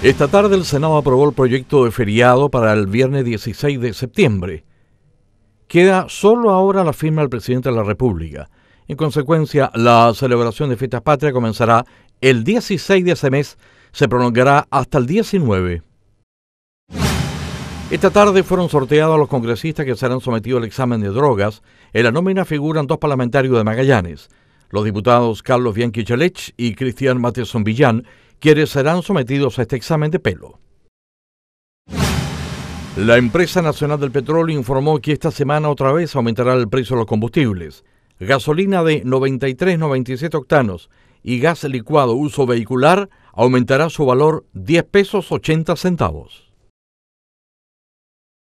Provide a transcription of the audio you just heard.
Esta tarde el Senado aprobó el proyecto de feriado para el viernes 16 de septiembre. Queda solo ahora la firma del presidente de la República. En consecuencia, la celebración de fiestas patrias comenzará el 16 de ese mes, se prolongará hasta el 19. Esta tarde fueron sorteados los congresistas que serán sometidos al examen de drogas. En la nómina figuran dos parlamentarios de Magallanes, los diputados Carlos Bianchi Chalech y Cristian Mateson Villán, quienes serán sometidos a este examen de pelo. La empresa nacional del petróleo informó que esta semana otra vez aumentará el precio de los combustibles. Gasolina de 93,97 octanos y gas licuado uso vehicular aumentará su valor 10 pesos 80 centavos.